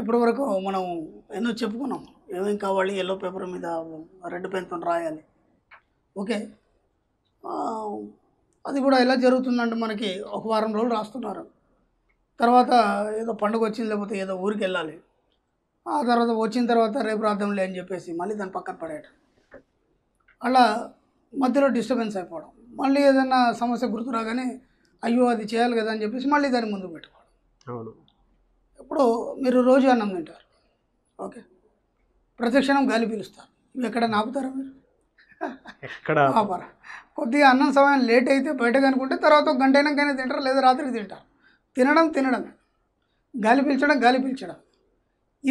ఇప్పటి వరకు మనం ఎన్నో చెప్పుకున్నాం ఏమేం కావాలి ఎల్లో పేపర్ మీద రెడ్ పెన్తో రాయాలి ఓకే అది కూడా ఎలా జరుగుతుందంటే మనకి ఒక వారం రోజులు రాస్తున్నారు తర్వాత ఏదో పండుగ వచ్చింది లేకపోతే ఏదో ఊరికి వెళ్ళాలి ఆ తర్వాత వచ్చిన తర్వాత రేపు రాద్దాంలే అని చెప్పేసి మళ్ళీ దాన్ని పక్కన పడేయటం అలా మధ్యలో డిస్టర్బెన్స్ అయిపోవడం మళ్ళీ ఏదైనా సమస్య గుర్తురాగానే అయ్యో అది చేయాలి కదా అని చెప్పేసి మళ్ళీ దాన్ని ముందు పెట్టుకోవడం అవును ఇప్పుడు మీరు రోజు అన్నం తింటారు ఓకే ప్రతిక్షణం గాలి పీలుస్తారు ఎక్కడ నాపుతారా మీరు ఎక్కడ కొద్దిగా అన్నం సమయం లేట్ అయితే బయటకు అనుకుంటే తర్వాత ఒక గంట అయినాకైనా తింటారు లేదా రాత్రికి తింటారు తినడం తినడం గాలి పీల్చడం గాలి పీల్చడం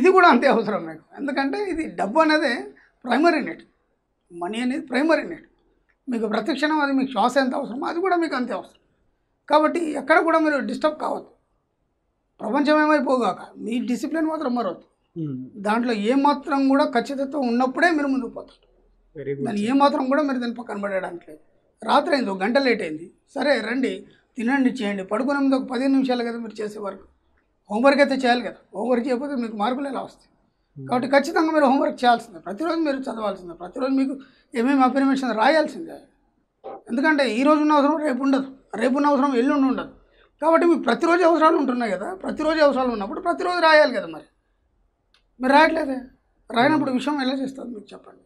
ఇది కూడా అంతే అవసరం మీకు ఎందుకంటే ఇది డబ్బు అనేది ప్రైమరీ నెట్ మనీ అనేది ప్రైమరీ నెట్ మీకు ప్రతిక్షణం అది మీకు శ్వాస ఎంత అవసరమో అది కూడా మీకు అంతే అవసరం కాబట్టి ఎక్కడ కూడా మీరు డిస్టర్బ్ కావద్దు ప్రపంచం ఏమైపోగాక మీ డిసిప్లిన్ మాత్రం మరొద్దు దాంట్లో ఏమాత్రం కూడా ఖచ్చితత్వం ఉన్నప్పుడే మీరు ముందుకు పోతారు దాన్ని ఏమాత్రం కూడా మీరు దాని పక్కన పడేయడానికి లేదు రాత్రి అయింది ఒక గంట లేట్ అయింది సరే రండి తినండి చేయండి పడుకునే ముందు ఒక పదిహేను నిమిషాలు కదా మీరు చేసే వర్క్ హోంవర్క్ అయితే చేయాలి కదా హోంవర్క్ చేయకపోతే మీకు మార్కులు ఎలా వస్తాయి కాబట్టి ఖచ్చితంగా మీరు హోంవర్క్ చేయాల్సిందే ప్రతిరోజు మీరు చదవాల్సిందే ప్రతిరోజు మీకు ఏమేమి అఫర్మేషన్ రాయాల్సిందే ఎందుకంటే ఈ రోజు ఉన్న అవసరం రేపు ఉండదు రేపు ఉన్న అవసరం ఎల్లుండి ఉండదు కాబట్టి మీకు ప్రతిరోజు అవసరాలు ఉంటున్నాయి కదా ప్రతిరోజు అవసరాలు ఉన్నప్పుడు ప్రతిరోజు రాయాలి కదా మరి మీరు రాయట్లేదే రాయనప్పుడు విషయం ఎలా చేస్తారు మీకు చెప్పండి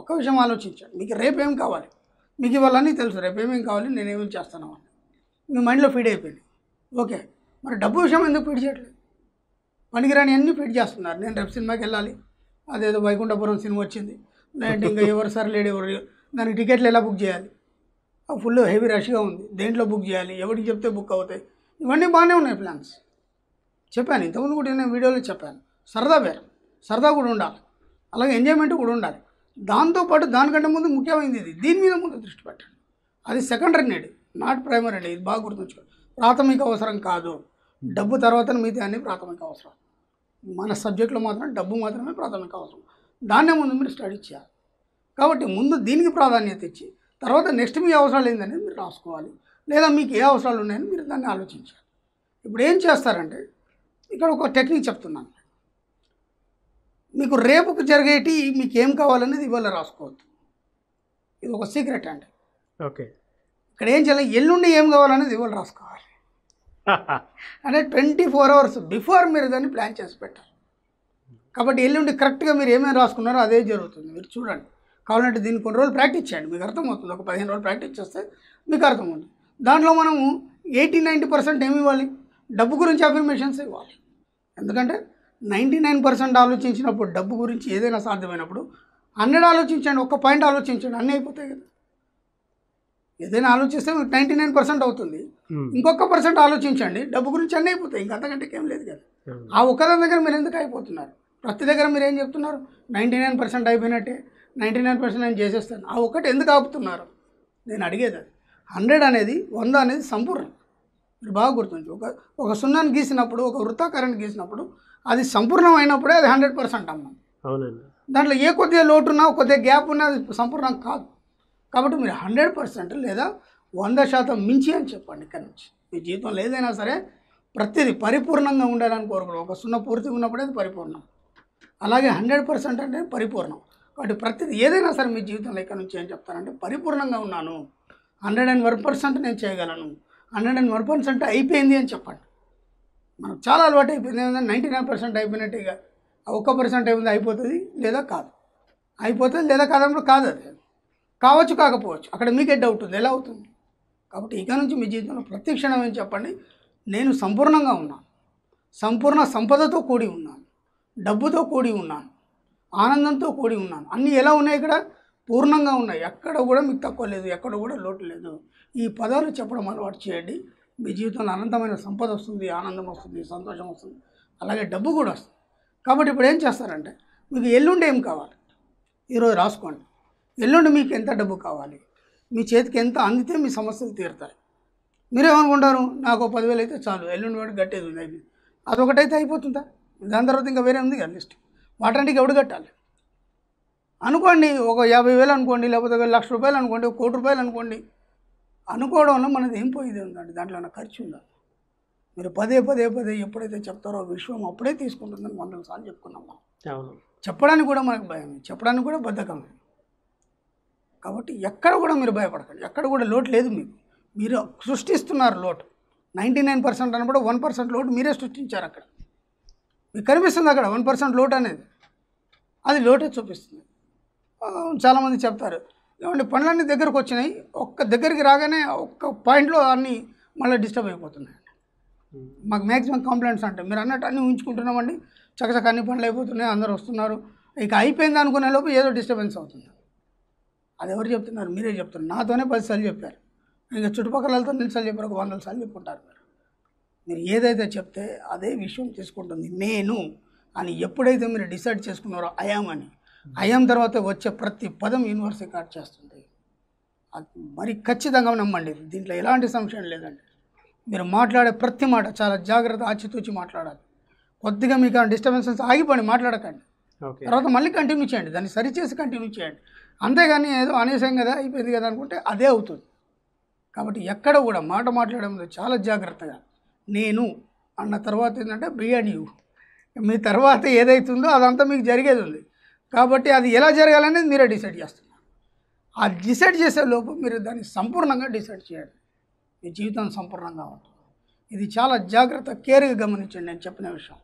ఒక్క విషయం ఆలోచించండి మీకు రేపేం కావాలి మీకు ఇవ్వాలన్నీ తెలుసు రేపేమేం కావాలి ఏమేమి చేస్తాను అని మీ మైండ్లో ఫీడ్ అయిపోయింది ఓకే మరి డబ్బు విషయం ఎందుకు ఫీడ్ చేయట్లేదు పనికిరాని అన్నీ ఫీడ్ చేస్తున్నారు నేను రేపు సినిమాకి వెళ్ళాలి అదేదో వైకుంఠపురం సినిమా వచ్చింది లేదంటే ఇంకా ఎవరు సర్లేడు ఎవరు దానికి టికెట్లు ఎలా బుక్ చేయాలి ఫుల్ హెవీ రష్గా ఉంది దేంట్లో బుక్ చేయాలి ఎవరికి చెప్తే బుక్ అవుతాయి ఇవన్నీ బాగానే ఉన్నాయి ప్లాన్స్ చెప్పాను ఇంతకుముందు కూడా నేను వీడియోలో చెప్పాను సరదా వేరు సరదా కూడా ఉండాలి అలాగే ఎంజాయ్మెంట్ కూడా ఉండాలి దాంతోపాటు దానికంటే ముందు ముఖ్యమైనది ఇది దీని మీద ముందు దృష్టి పెట్టండి అది సెకండరీ నేడు నాట్ ప్రైమరీ నేడు ఇది బాగా గుర్తుంచుకోండి ప్రాథమిక అవసరం కాదు డబ్బు తర్వాత మిగతా అన్ని ప్రాథమిక అవసరం మన సబ్జెక్ట్లో మాత్రం డబ్బు మాత్రమే ప్రాథమిక అవసరం దాన్నే ముందు మీరు స్టడీ చేయాలి కాబట్టి ముందు దీనికి ప్రాధాన్యత ఇచ్చి తర్వాత నెక్స్ట్ మీ అవసరాలు ఏందనేది మీరు రాసుకోవాలి లేదా మీకు ఏ అవసరాలు ఉన్నాయని మీరు దాన్ని ఆలోచించాలి ఇప్పుడు ఏం చేస్తారంటే ఇక్కడ ఒక టెక్నిక్ చెప్తున్నాను మీకు రేపుకు జరిగేటి మీకు ఏం కావాలనేది ఇవాళ రాసుకోవద్దు ఇది ఒక సీక్రెట్ అండి ఓకే ఇక్కడ ఏం చేయాలి ఎల్లుండి ఏం కావాలనేది ఇవాళ రాసుకోవాలి అంటే ట్వంటీ ఫోర్ అవర్స్ బిఫోర్ మీరు దాన్ని ప్లాన్ చేసి పెట్టాలి కాబట్టి ఎల్లుండి కరెక్ట్గా మీరు ఏమేమి రాసుకున్నారో అదే జరుగుతుంది మీరు చూడండి కావాలంటే దీన్ని కొన్ని రోజులు ప్రాక్టీస్ చేయండి మీకు అర్థమవుతుంది ఒక పదిహేను రోజులు ప్రాక్టీస్ చేస్తే మీకు అర్థమవుతుంది దాంట్లో మనము ఎయిటీ నైంటీ పర్సెంట్ ఏమి ఇవ్వాలి డబ్బు గురించి అఫర్మేషన్స్ ఇవ్వాలి ఎందుకంటే నైంటీ నైన్ పర్సెంట్ ఆలోచించినప్పుడు డబ్బు గురించి ఏదైనా సాధ్యమైనప్పుడు హండ్రెడ్ ఆలోచించండి ఒక్క పాయింట్ ఆలోచించండి అన్నీ అయిపోతాయి కదా ఏదైనా ఆలోచిస్తే నైంటీ నైన్ పర్సెంట్ అవుతుంది ఇంకొక పర్సెంట్ ఆలోచించండి డబ్బు గురించి అన్నీ అయిపోతాయి ఇంకంతకంటే ఏం లేదు కదా ఆ ఒక్కదాని దగ్గర మీరు ఎందుకు అయిపోతున్నారు ప్రతి దగ్గర మీరు ఏం చెప్తున్నారు నైంటీ నైన్ పర్సెంట్ అయిపోయినట్టే నైంటీ నైన్ పర్సెంట్ నేను చేసేస్తాను ఆ ఒక్కటి ఎందుకు ఆపుతున్నారు నేను అడిగేది అది హండ్రెడ్ అనేది వంద అనేది సంపూర్ణం మీరు బాగా గుర్తుంచు ఒక ఒక సున్నాన్ని గీసినప్పుడు ఒక కరెంట్ గీసినప్పుడు అది సంపూర్ణం అయినప్పుడే అది హండ్రెడ్ పర్సెంట్ అమ్మ దాంట్లో ఏ కొద్దిగా లోటు ఉన్నా కొద్దిగా గ్యాప్ ఉన్నా అది సంపూర్ణం కాదు కాబట్టి మీరు హండ్రెడ్ పర్సెంట్ లేదా వంద శాతం మించి అని చెప్పండి ఇక్కడ నుంచి మీ జీవితంలో ఏదైనా సరే ప్రతిదీ పరిపూర్ణంగా ఉండాలని కోరుకోవడం ఒక సున్నా పూర్తిగా ఉన్నప్పుడే అది పరిపూర్ణం అలాగే హండ్రెడ్ పర్సెంట్ అంటే పరిపూర్ణం కాబట్టి ప్రతిదీ ఏదైనా సరే మీ జీవితంలో ఇక్కడ నుంచి ఏం చెప్తానంటే పరిపూర్ణంగా ఉన్నాను హండ్రెడ్ అండ్ వన్ పర్సెంట్ నేను చేయగలను హండ్రెడ్ అండ్ వన్ పర్సెంట్ అయిపోయింది అని చెప్పండి మనకు చాలా అలవాటు అయిపోయింది ఏంటంటే నైంటీ నైన్ పర్సెంట్ అయిపోయినట్టు ఇక ఒక్క పర్సెంట్ అయిపోయింది అయిపోతుంది లేదా కాదు అయిపోతుంది లేదా కాదన్నప్పుడు కాదు అది కావచ్చు కాకపోవచ్చు అక్కడ మీకే డౌట్ ఉంది ఎలా అవుతుంది కాబట్టి ఇక నుంచి మీ జీవితంలో ప్రతి క్షణం ఏం చెప్పండి నేను సంపూర్ణంగా ఉన్నాను సంపూర్ణ సంపదతో కూడి ఉన్నాను డబ్బుతో కూడి ఉన్నాను ఆనందంతో కూడి ఉన్నాను అన్నీ ఎలా ఉన్నాయి ఇక్కడ పూర్ణంగా ఉన్నాయి ఎక్కడ కూడా మీకు తక్కువ లేదు ఎక్కడ కూడా లోటు లేదు ఈ పదాలు చెప్పడం అలవాటు చేయండి మీ జీవితంలో అనంతమైన సంపద వస్తుంది ఆనందం వస్తుంది సంతోషం వస్తుంది అలాగే డబ్బు కూడా వస్తుంది కాబట్టి ఇప్పుడు ఏం చేస్తారంటే మీకు ఎల్లుండి ఏం కావాలి ఈరోజు రాసుకోండి ఎల్లుండి మీకు ఎంత డబ్బు కావాలి మీ చేతికి ఎంత అందితే మీ సమస్యలు తీరుతాయి మీరేమనుకుంటారు నాకు పదివేలు అయితే చాలు ఎల్లుండి వాడు గట్టేది ఉంది ఒకటైతే అయిపోతుందా దాని తర్వాత ఇంకా వేరే ఉంది కదా లిస్ట్ వాటన్నిటికి ఎవడు కట్టాలి అనుకోండి ఒక యాభై వేలు అనుకోండి లేకపోతే లక్ష రూపాయలు అనుకోండి ఒక కోటి రూపాయలు అనుకోండి అనుకోవడంలో మనది ఏం పోయేది ఉందండి దాంట్లో నా ఖర్చు ఉందా మీరు పదే పదే పదే ఎప్పుడైతే చెప్తారో విశ్వం అప్పుడే తీసుకుంటుందని వందల సార్లు చెప్పుకున్నాం మనం చెప్పడానికి కూడా మనకు భయం చెప్పడానికి కూడా బద్ధకమే కాబట్టి ఎక్కడ కూడా మీరు భయపడకండి ఎక్కడ కూడా లోటు లేదు మీకు మీరు సృష్టిస్తున్నారు లోటు నైంటీ నైన్ పర్సెంట్ అన్నప్పుడు వన్ పర్సెంట్ లోటు మీరే సృష్టించారు అక్కడ మీకు కనిపిస్తుంది అక్కడ వన్ పర్సెంట్ లోటు అనేది అది లోటే చూపిస్తుంది చాలామంది చెప్తారు ఏమంటే పనులన్నీ దగ్గరకు వచ్చినాయి ఒక్క దగ్గరికి రాగానే ఒక్క పాయింట్లో అన్నీ మళ్ళీ డిస్టర్బ్ అయిపోతున్నాయి మాకు మ్యాక్సిమం కంప్లైంట్స్ అంటే మీరు అన్నట్టు అన్నీ ఉంచుకుంటున్నామండి చక్కచక్క అన్ని పనులు అయిపోతున్నాయి అందరు వస్తున్నారు ఇక అయిపోయింది అనుకునే లోపు ఏదో డిస్టర్బెన్స్ అవుతుంది అది ఎవరు చెప్తున్నారు మీరే చెప్తున్నారు నాతోనే పది సార్లు చెప్పారు ఇంకా చుట్టుపక్కల వెళ్తాను నిలిసార్లు చెప్పారు ఒక వందల సార్లు చెప్పుకుంటారు మీరు ఏదైతే చెప్తే అదే విషయం తీసుకుంటుంది నేను అని ఎప్పుడైతే మీరు డిసైడ్ చేసుకున్నారో అయాం అని అయాం తర్వాత వచ్చే ప్రతి పదం యూనివర్స్ రికార్డ్ చేస్తుంది మరి ఖచ్చితంగా నమ్మండి దీంట్లో ఎలాంటి సంక్షేమం లేదండి మీరు మాట్లాడే ప్రతి మాట చాలా జాగ్రత్త ఆచితూచి మాట్లాడాలి కొద్దిగా మీకు డిస్టర్బెన్సెస్ ఆగిపోండి మాట్లాడకండి తర్వాత మళ్ళీ కంటిన్యూ చేయండి దాన్ని సరిచేసి కంటిన్యూ చేయండి అంతేగాని ఏదో అనేసాం కదా అయిపోయింది కదా అనుకుంటే అదే అవుతుంది కాబట్టి ఎక్కడ కూడా మాట మాట్లాడంలో చాలా జాగ్రత్తగా నేను అన్న తర్వాత ఏంటంటే బిర్యానీ యూ మీ తర్వాత ఏదైతుందో అదంతా మీకు జరిగేది ఉంది కాబట్టి అది ఎలా జరగాలనేది మీరే డిసైడ్ చేస్తున్నారు ఆ డిసైడ్ చేసే లోపు మీరు దాన్ని సంపూర్ణంగా డిసైడ్ చేయండి మీ జీవితం సంపూర్ణంగా ఉంటుంది ఇది చాలా జాగ్రత్త కేర్గా గమనించండి నేను చెప్పిన విషయం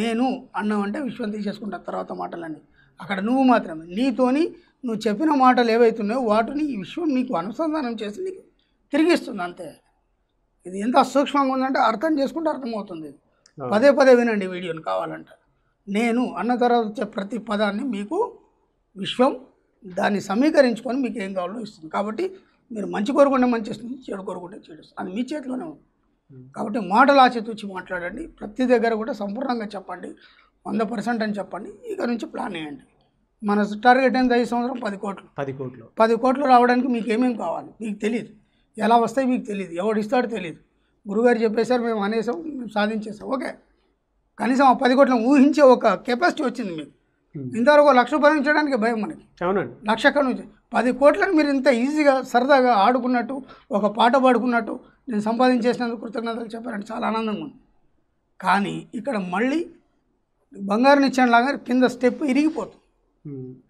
నేను అన్నం అంటే విశ్వం తీసేసుకుంటా తర్వాత మాటలన్నీ అక్కడ నువ్వు మాత్రమే నీతోని నువ్వు చెప్పిన మాటలు ఏవైతున్నాయో వాటిని ఈ విశ్వం నీకు అనుసంధానం చేసి నీకు తిరిగిస్తుంది అంతే ఇది ఎంత సూక్ష్మంగా ఉందంటే అర్థం చేసుకుంటే అర్థమవుతుంది పదే పదే వినండి వీడియోని కావాలంటే నేను అన్న తర్వాత వచ్చే ప్రతి పదాన్ని మీకు విశ్వం దాన్ని సమీకరించుకొని మీకు ఏం కావాలో ఇస్తుంది కాబట్టి మీరు మంచి కోరుకుంటే మంచి ఇస్తుంది చెడు కోరుకుంటే చెడు అది మీ చేతిలోనే ఉంది కాబట్టి మాటల ఆచితూచి మాట్లాడండి ప్రతి దగ్గర కూడా సంపూర్ణంగా చెప్పండి వంద పర్సెంట్ అని చెప్పండి ఇక నుంచి ప్లాన్ వేయండి మన టార్గెట్ ఏంటి ఐదు సంవత్సరం పది కోట్లు పది కోట్లు పది కోట్లు రావడానికి మీకు ఏమేమి కావాలి మీకు తెలియదు ఎలా వస్తాయి మీకు తెలియదు ఎవడు ఇస్తాడో తెలియదు గురుగారు చెప్పేశారు మేము అనేసాం మేము సాధించేసాం ఓకే కనీసం ఆ పది కోట్లను ఊహించే ఒక కెపాసిటీ వచ్చింది మీకు ఇంతవరకు ఒక లక్ష భరించడానికి భయం మనకి అవునండి లక్ష నుంచి పది కోట్లను మీరు ఇంత ఈజీగా సరదాగా ఆడుకున్నట్టు ఒక పాట పాడుకున్నట్టు నేను సంపాదించేసినందుకు కృతజ్ఞతలు చెప్పారంటే చాలా ఆనందంగా ఉంది కానీ ఇక్కడ మళ్ళీ బంగారం లాగా కింద స్టెప్ ఇరిగిపోతుంది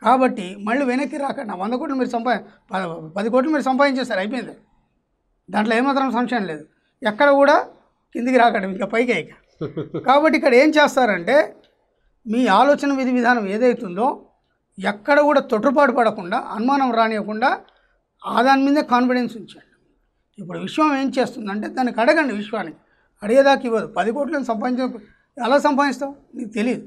కాబట్టి మళ్ళీ వెనక్కి రాకండి వంద కోట్లు మీరు సంపా పది కోట్లు మీరు సంపాదించేస్తారు అయిపోయింది దాంట్లో ఏమాత్రం సంశయం లేదు ఎక్కడ కూడా కిందికి రాకండి ఇంకా పైకి అయ్యా కాబట్టి ఇక్కడ ఏం చేస్తారంటే మీ ఆలోచన విధి విధానం ఏదైతుందో ఎక్కడ కూడా తొట్టుపాటు పడకుండా అనుమానం రానియకుండా ఆ దాని మీదే కాన్ఫిడెన్స్ ఉంచండి ఇప్పుడు విశ్వం ఏం చేస్తుందంటే దానికి అడగండి విశ్వానికి అడిగేదాకా ఇవ్వదు పది కోట్లను సంపాదించ ఎలా సంపాదిస్తావు నీకు తెలియదు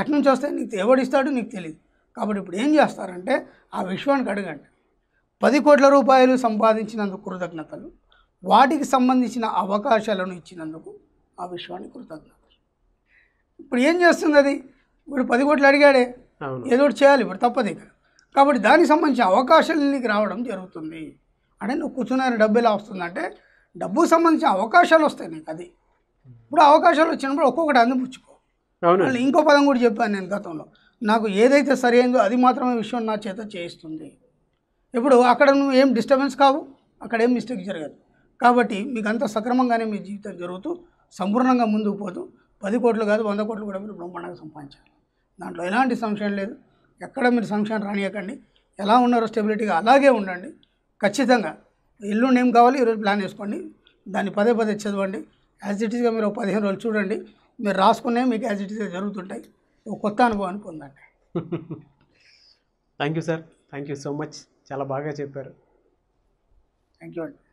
ఎట్నుంచి వస్తే నీకు ఎవడిస్తాడు నీకు తెలియదు కాబట్టి ఇప్పుడు ఏం చేస్తారంటే ఆ విశ్వానికి అడగండి పది కోట్ల రూపాయలు సంపాదించినందుకు కృతజ్ఞతలు వాటికి సంబంధించిన అవకాశాలను ఇచ్చినందుకు ఆ విషయాన్ని కృతజ్ఞతలు ఇప్పుడు ఏం చేస్తుంది అది ఇప్పుడు పది కోట్లు అడిగాడే ఏదో చేయాలి ఇప్పుడు తప్పదు ఇక్కడ కాబట్టి దానికి సంబంధించిన అవకాశాలు నీకు రావడం జరుగుతుంది అంటే నువ్వు కూర్చున్న డబ్బు ఎలా వస్తుందంటే డబ్బు సంబంధించిన అవకాశాలు వస్తాయి నీకు అది ఇప్పుడు అవకాశాలు వచ్చినప్పుడు ఒక్కొక్కటి అందిపుచ్చుకో ఇంకో పదం కూడా చెప్పాను నేను గతంలో నాకు ఏదైతే సరైందో అది మాత్రమే విషయం నా చేత చేయిస్తుంది ఇప్పుడు అక్కడ నువ్వు ఏం డిస్టర్బెన్స్ కావు అక్కడ ఏం మిస్టేక్ జరగదు కాబట్టి మీకు అంత సక్రమంగానే మీ జీవితం జరుగుతూ సంపూర్ణంగా ముందుకు పోతూ పది కోట్లు కాదు వంద కోట్లు కూడా మీరు బ్రహ్మాండంగా సంపాదించాలి దాంట్లో ఎలాంటి సంక్షేమం లేదు ఎక్కడ మీరు సంక్షేమం రానియకండి ఎలా ఉన్నారో స్టెబిలిటీగా అలాగే ఉండండి ఖచ్చితంగా ఎల్లుండి ఏం కావాలి ఈరోజు ప్లాన్ చేసుకోండి దాన్ని పదే పదే చదవండి యాజ్ ఇట్ ఈస్గా మీరు పదిహేను రోజులు చూడండి మీరు రాసుకునే మీకు యాజ్ ఇట్ ఈస్గా జరుగుతుంటాయి ఒక కొత్త అనుభవాన్ని పొందండి thank you sir thank you so much చాలా బాగా చెప్పారు థ్యాంక్ యూ అండి